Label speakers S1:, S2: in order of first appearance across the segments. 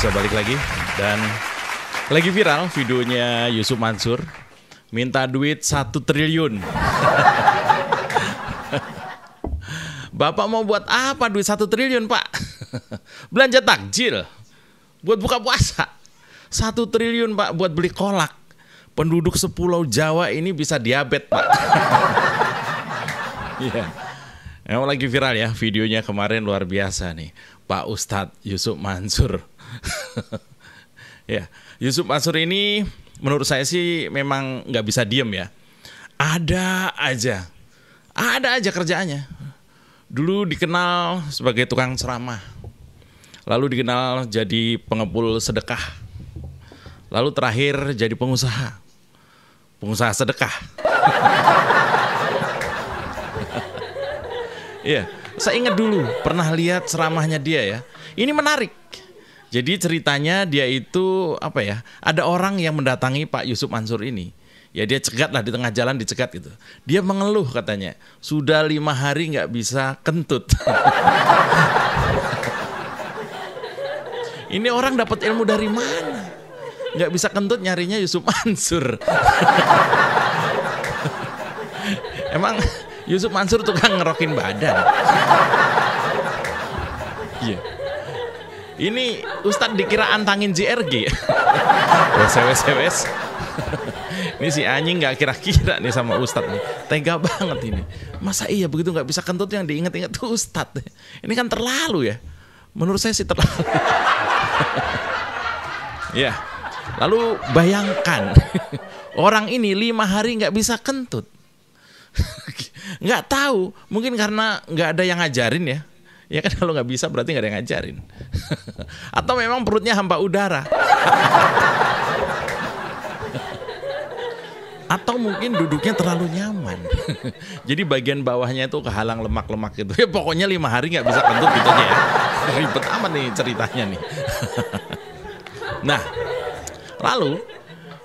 S1: bisa balik lagi dan lagi viral videonya Yusuf Mansur minta duit satu triliun. Bapak mau buat apa duit satu triliun pak? Belanja takjil, buat buka puasa. Satu triliun pak buat beli kolak. Penduduk sepulau Jawa ini bisa diabetes pak. Iya. yeah. Emang lagi viral ya videonya kemarin luar biasa nih. Pak Ustadz Yusuf Mansur ya, Yusuf Mansur ini menurut saya sih memang nggak bisa diem ya. Ada aja, ada aja kerjaannya. Dulu dikenal sebagai tukang ceramah, lalu dikenal jadi pengepul sedekah, lalu terakhir jadi pengusaha, pengusaha sedekah. Iya, saya ingat dulu pernah lihat ceramahnya dia ya. Ini menarik jadi ceritanya dia itu apa ya? Ada orang yang mendatangi Pak Yusuf Mansur ini. Ya dia cegat lah di tengah jalan dicegat gitu. Dia mengeluh katanya sudah lima hari nggak bisa kentut. ini orang dapat ilmu dari mana? Nggak bisa kentut nyarinya Yusuf Mansur. Emang Yusuf Mansur tukang ngerokin badan. Iya. yeah. Ini Ustadz dikira antangin JRG. Oh, wes wes wes. Ini si anjing nggak kira-kira nih sama Ustadz nih. Tega banget ini. Masa iya begitu nggak bisa kentut yang diinget-inget tuh Ustadz. Ini kan terlalu ya. Menurut saya sih terlalu. ya. Lalu bayangkan orang ini lima hari nggak bisa kentut. Nggak tahu, mungkin karena nggak ada yang ngajarin ya. Ya kan kalau nggak bisa berarti nggak ada yang ngajarin. Atau memang perutnya hampa udara. Atau mungkin duduknya terlalu nyaman. Jadi bagian bawahnya itu kehalang lemak-lemak gitu. Ya pokoknya lima hari nggak bisa kentut gitu ya. Ribet amat nih ceritanya nih. nah, lalu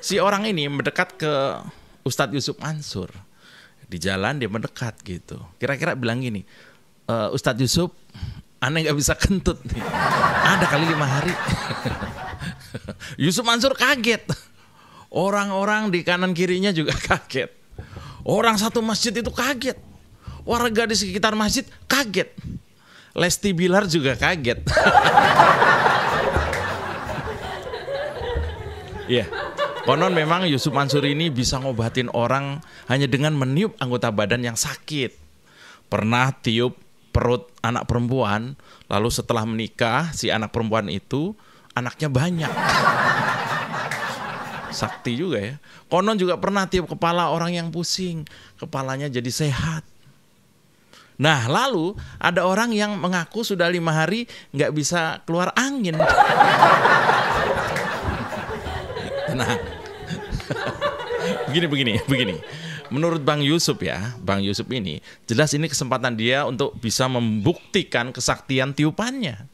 S1: si orang ini mendekat ke Ustadz Yusuf Mansur. Di jalan dia mendekat gitu. Kira-kira bilang gini, uh, Ustadz Yusuf, aneh nggak bisa kentut nih. Ada kali lima hari. Yusuf Mansur kaget. Orang-orang di kanan kirinya juga kaget. Orang satu masjid itu kaget. Warga di sekitar masjid kaget. Lesti Bilar juga kaget. Iya. yeah. Konon memang Yusuf Mansur ini bisa ngobatin orang hanya dengan meniup anggota badan yang sakit. Pernah tiup perut anak perempuan, lalu setelah menikah si anak perempuan itu anaknya banyak. Sakti juga ya. Konon juga pernah tiup kepala orang yang pusing, kepalanya jadi sehat. Nah lalu ada orang yang mengaku sudah lima hari nggak bisa keluar angin. nah begini begini begini menurut Bang Yusuf ya, Bang Yusuf ini jelas ini kesempatan dia untuk bisa membuktikan kesaktian tiupannya.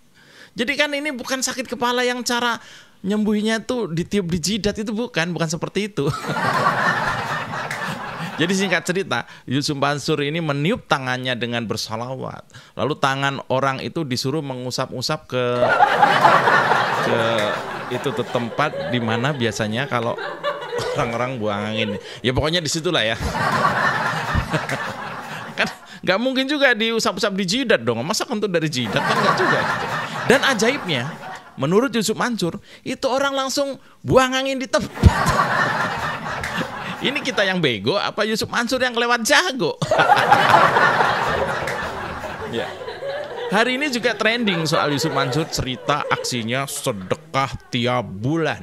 S1: Jadi kan ini bukan sakit kepala yang cara nyembuhinya tuh ditiup di jidat itu bukan, bukan seperti itu. Jadi singkat cerita, Yusuf Mansur ini meniup tangannya dengan bersalawat. Lalu tangan orang itu disuruh mengusap-usap ke ke itu tempat di mana biasanya kalau orang-orang buang angin. Ya pokoknya disitulah ya. kan nggak mungkin juga diusap-usap di jidat dong. Masa kentut dari jidat kan nggak juga. Gitu. Dan ajaibnya, menurut Yusuf Mansur, itu orang langsung buang angin di tempat. Ini kita yang bego, apa Yusuf Mansur yang kelewat jago? ya. Hari ini juga trending soal Yusuf Mansur cerita aksinya sedekah tiap bulan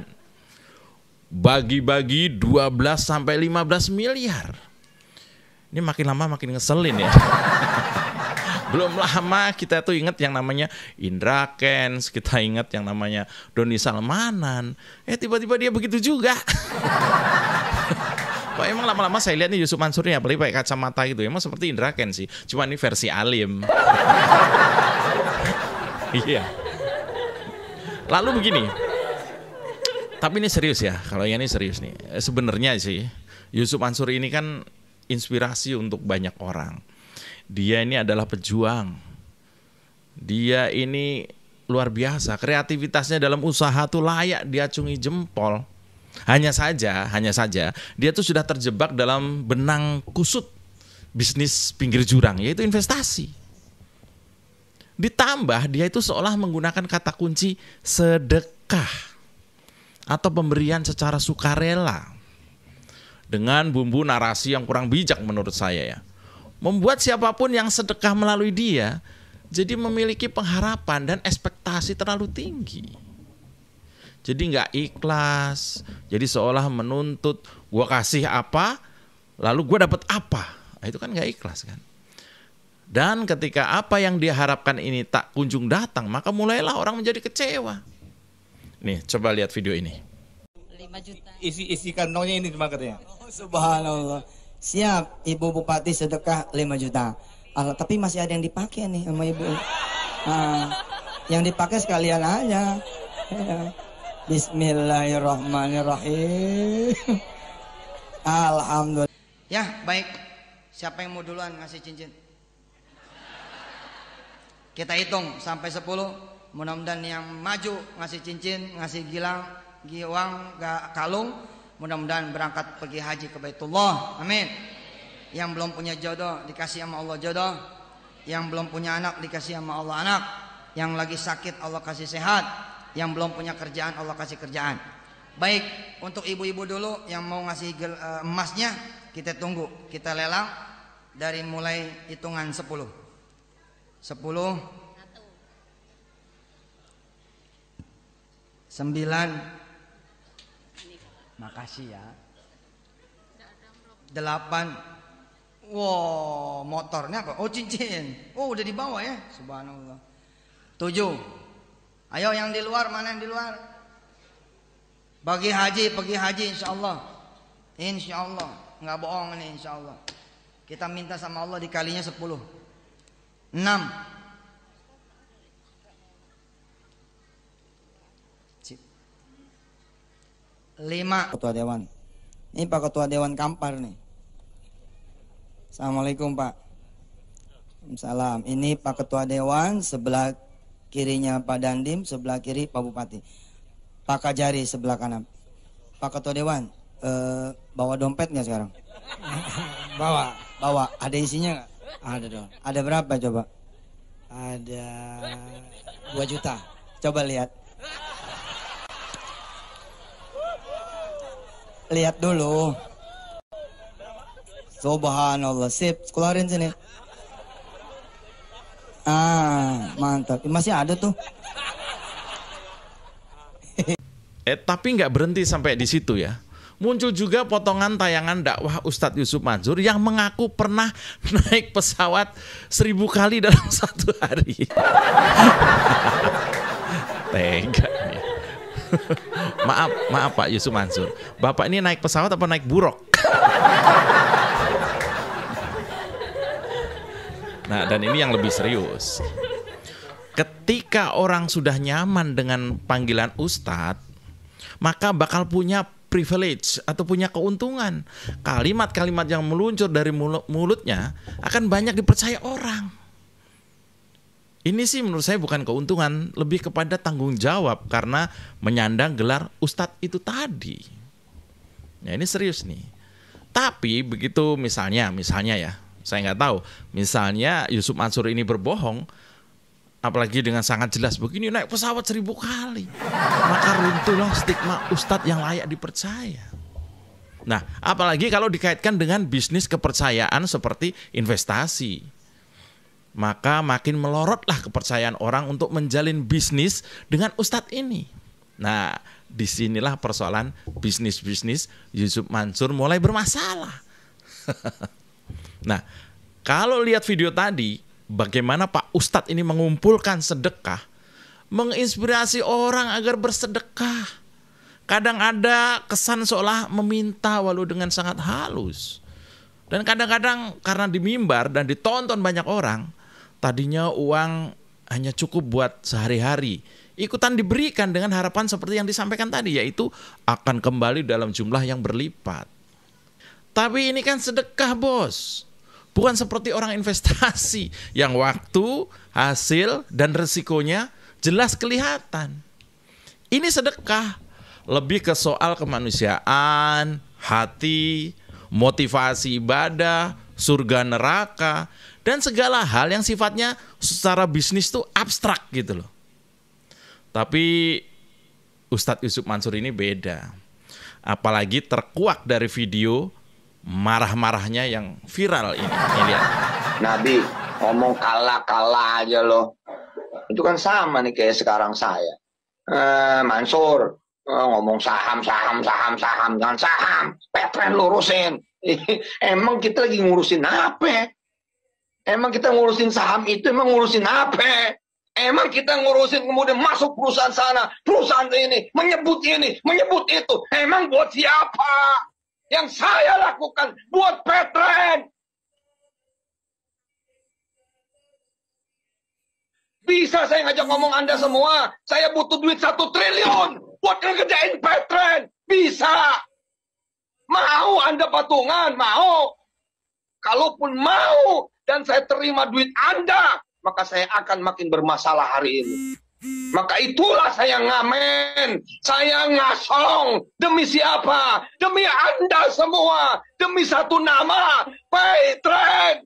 S1: bagi-bagi 12 sampai 15 miliar. Ini makin lama makin ngeselin ya. Belum lama kita tuh inget yang namanya Indra Kens, kita inget yang namanya Doni Salmanan. Eh tiba-tiba dia begitu juga. Pak emang lama-lama saya lihat nih Yusuf Mansur ya, apalagi pakai kacamata gitu. Emang seperti Indra Kens sih, cuma ini versi alim. iya. Lalu begini, tapi ini serius ya, kalau ini serius nih. Eh, sebenarnya sih Yusuf Mansur ini kan inspirasi untuk banyak orang. Dia ini adalah pejuang. Dia ini luar biasa, kreativitasnya dalam usaha tuh layak diacungi jempol. Hanya saja, hanya saja dia tuh sudah terjebak dalam benang kusut bisnis pinggir jurang yaitu investasi. Ditambah dia itu seolah menggunakan kata kunci sedekah atau pemberian secara sukarela dengan bumbu narasi yang kurang bijak menurut saya ya. Membuat siapapun yang sedekah melalui dia jadi memiliki pengharapan dan ekspektasi terlalu tinggi. Jadi nggak ikhlas, jadi seolah menuntut gue kasih apa, lalu gue dapat apa. Nah, itu kan nggak ikhlas kan. Dan ketika apa yang diharapkan ini tak kunjung datang, maka mulailah orang menjadi kecewa. Nih, coba lihat video ini.
S2: 5 juta. Isi isi kantongnya ini cuma katanya. Oh,
S3: subhanallah. Siap, Ibu Bupati sedekah 5 juta. Al tapi masih ada yang dipakai nih sama Ibu. Nah, yang dipakai sekalian aja. Ya. Bismillahirrahmanirrahim. Alhamdulillah. Ya, baik. Siapa yang mau duluan ngasih cincin? Kita hitung sampai 10 mudah-mudahan yang maju ngasih cincin ngasih gilang giwang gak kalung mudah-mudahan berangkat pergi haji ke Baitullah amin yang belum punya jodoh dikasih sama Allah jodoh yang belum punya anak dikasih sama Allah anak yang lagi sakit Allah kasih sehat yang belum punya kerjaan Allah kasih kerjaan baik untuk ibu-ibu dulu yang mau ngasih eh, emasnya kita tunggu kita lelang dari mulai hitungan sepuluh, 10 Sembilan Makasih ya Delapan Wow motornya apa? Oh cincin Oh udah dibawa ya Subhanallah Tujuh Ayo yang di luar mana yang di luar Bagi haji pergi haji insya Allah Insya Allah Nggak bohong nih insya Allah Kita minta sama Allah dikalinya sepuluh Enam lima. Ketua Dewan. Ini Pak Ketua Dewan Kampar nih. Assalamualaikum Pak. Salam. Ini Pak Ketua Dewan sebelah kirinya Pak Dandim, sebelah kiri Pak Bupati. Pak Kajari sebelah kanan. Pak Ketua Dewan, eh, bawa dompet nggak sekarang? bawa. Bawa. Ada isinya nggak? Ada dong. Ada berapa coba? Ada dua juta. Coba lihat. Lihat dulu. Subhanallah. Sip, keluarin sini. Ah, mantap. Masih ada tuh.
S1: Eh, tapi nggak berhenti sampai di situ ya. Muncul juga potongan tayangan dakwah Ustadz Yusuf Mansur yang mengaku pernah naik pesawat seribu kali dalam satu hari. Tega nih. maaf, maaf Pak Yusuf Mansur. Bapak ini naik pesawat apa naik buruk? nah, dan ini yang lebih serius. Ketika orang sudah nyaman dengan panggilan ustadz, maka bakal punya privilege atau punya keuntungan. Kalimat-kalimat yang meluncur dari mulutnya akan banyak dipercaya orang. Ini sih menurut saya bukan keuntungan, lebih kepada tanggung jawab karena menyandang gelar ustadz itu tadi. Ya ini serius nih. Tapi begitu misalnya, misalnya ya, saya nggak tahu. Misalnya Yusuf Mansur ini berbohong, apalagi dengan sangat jelas begini naik pesawat seribu kali maka runtuhlah stigma ustadz yang layak dipercaya nah apalagi kalau dikaitkan dengan bisnis kepercayaan seperti investasi maka makin melorotlah kepercayaan orang untuk menjalin bisnis dengan ustadz ini. Nah, disinilah persoalan bisnis-bisnis Yusuf Mansur mulai bermasalah. nah, kalau lihat video tadi, bagaimana Pak Ustadz ini mengumpulkan sedekah, menginspirasi orang agar bersedekah. Kadang ada kesan seolah meminta walau dengan sangat halus. Dan kadang-kadang karena dimimbar dan ditonton banyak orang, Tadinya uang hanya cukup buat sehari-hari. Ikutan diberikan dengan harapan seperti yang disampaikan tadi, yaitu akan kembali dalam jumlah yang berlipat. Tapi ini kan sedekah, bos. Bukan seperti orang investasi yang waktu, hasil, dan resikonya jelas kelihatan. Ini sedekah lebih ke soal kemanusiaan, hati, motivasi ibadah, surga neraka, dan segala hal yang sifatnya secara bisnis tuh abstrak gitu loh. Tapi Ustadz Yusuf Mansur ini beda. Apalagi terkuak dari video marah-marahnya
S2: yang viral ini. ini lihat. Nabi, ngomong kalah-kalah aja loh. Itu kan sama nih kayak sekarang saya. Eh, Mansur, eh, ngomong saham, saham, saham, saham, dan saham. Petren lurusin. Eh, emang kita lagi ngurusin apa? Emang kita ngurusin saham itu, emang ngurusin apa? Emang kita ngurusin kemudian masuk perusahaan sana, perusahaan ini, menyebut ini, menyebut itu. Emang buat siapa? Yang saya lakukan buat Petren. Bisa saya ngajak ngomong Anda semua, saya butuh duit satu triliun buat ngerjain Petren. Bisa. Mau Anda patungan? Mau. Kalaupun mau dan saya terima duit Anda, maka saya akan makin bermasalah hari ini. Maka itulah saya ngamen, saya ngasong. Demi siapa? Demi Anda semua. Demi satu nama, Patreon.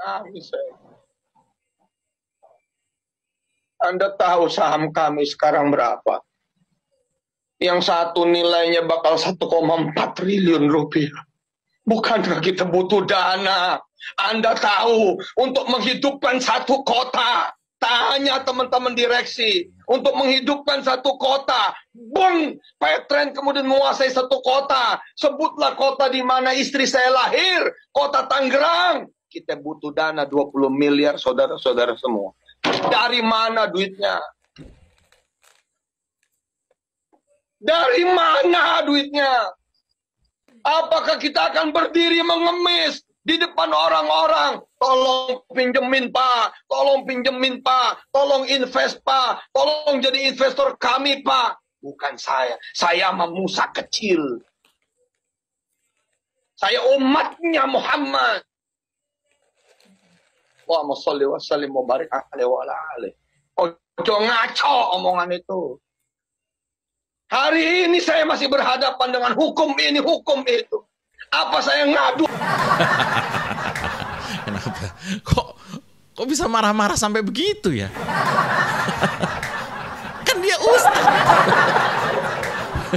S2: Ah, saya. Anda tahu saham kami sekarang berapa? Yang satu nilainya bakal 1,4 triliun rupiah. Bukankah kita butuh dana? Anda tahu untuk menghidupkan satu kota. Tanya teman-teman direksi untuk menghidupkan satu kota. Bung, Petren kemudian menguasai satu kota. Sebutlah kota di mana istri saya lahir, kota Tangerang. Kita butuh dana 20 miliar saudara-saudara semua. Dari mana duitnya? Dari mana duitnya? Apakah kita akan berdiri mengemis di depan orang-orang? Tolong pinjemin Pak, tolong pinjemin Pak, tolong invest Pak, tolong jadi investor kami Pak. Bukan saya, saya memusak kecil. Saya umatnya Muhammad. Allahumma sholli wa sallim wa barik alaihi wa ala alaihi. Ojo ngaco omongan itu. Hari ini saya masih berhadapan dengan hukum ini, hukum itu. Apa saya ngadu?
S1: Kenapa? Kok kok bisa marah-marah sampai begitu ya? kan dia ustaz.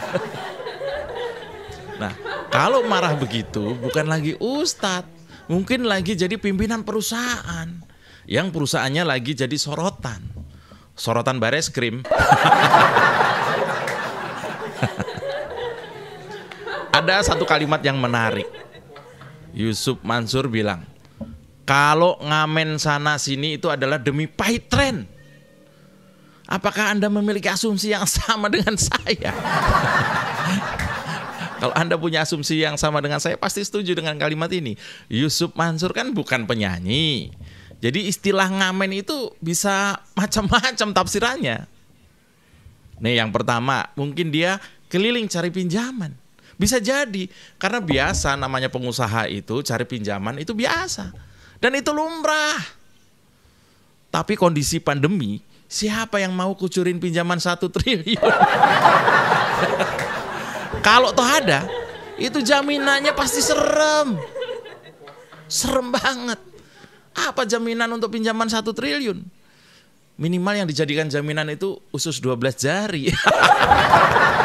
S1: nah, kalau marah begitu bukan lagi ustaz mungkin lagi jadi pimpinan perusahaan yang perusahaannya lagi jadi sorotan. Sorotan bares krim. Ada satu kalimat yang menarik. Yusuf Mansur bilang, kalau ngamen sana sini itu adalah demi pahit tren. Apakah Anda memiliki asumsi yang sama dengan saya? Kalau Anda punya asumsi yang sama dengan saya pasti setuju dengan kalimat ini. Yusuf Mansur kan bukan penyanyi. Jadi istilah ngamen itu bisa macam-macam tafsirannya. Nih yang pertama, mungkin dia keliling cari pinjaman. Bisa jadi karena biasa namanya pengusaha itu cari pinjaman itu biasa. Dan itu lumrah. Tapi kondisi pandemi, siapa yang mau kucurin pinjaman satu triliun? Kalau toh ada, itu jaminannya pasti serem. Serem banget. Apa jaminan untuk pinjaman satu triliun? Minimal yang dijadikan jaminan itu usus 12 jari.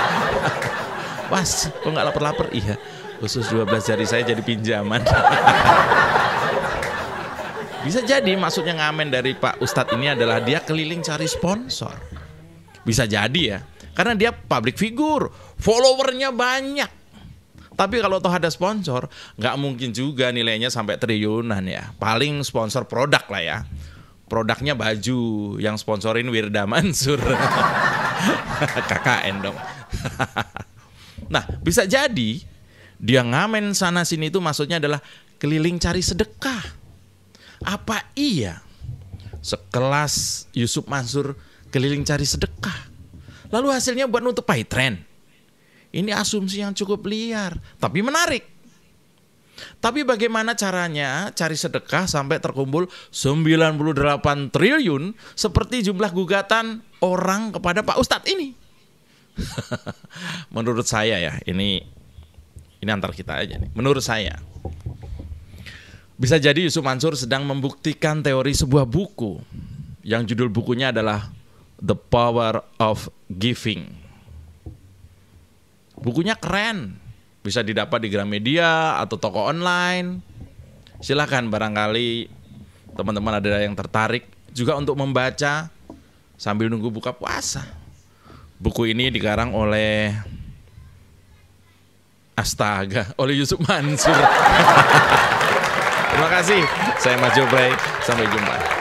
S1: Mas, kok nggak lapar-lapar? Iya, usus 12 jari saya jadi pinjaman. Bisa jadi maksudnya ngamen dari Pak Ustadz ini adalah dia keliling cari sponsor. Bisa jadi ya. Karena dia public figure, followernya banyak. Tapi kalau toh ada sponsor, nggak mungkin juga nilainya sampai triliunan ya. Paling sponsor produk lah ya. Produknya baju yang sponsorin Wirda Mansur. KKN dong. nah, bisa jadi dia ngamen sana sini itu maksudnya adalah keliling cari sedekah. Apa iya sekelas Yusuf Mansur keliling cari sedekah? Lalu hasilnya buat nutup pahit trend. Ini asumsi yang cukup liar, tapi menarik. Tapi bagaimana caranya cari sedekah sampai terkumpul 98 triliun seperti jumlah gugatan orang kepada Pak Ustadz ini? Menurut saya ya, ini ini antar kita aja nih. Menurut saya, bisa jadi Yusuf Mansur sedang membuktikan teori sebuah buku yang judul bukunya adalah The Power of Giving. Bukunya keren. Bisa didapat di Gramedia atau toko online. Silahkan barangkali teman-teman ada yang tertarik juga untuk membaca sambil nunggu buka puasa. Buku ini dikarang oleh Astaga, oleh Yusuf Mansur. Terima kasih. Saya Mas Joplay. Sampai jumpa.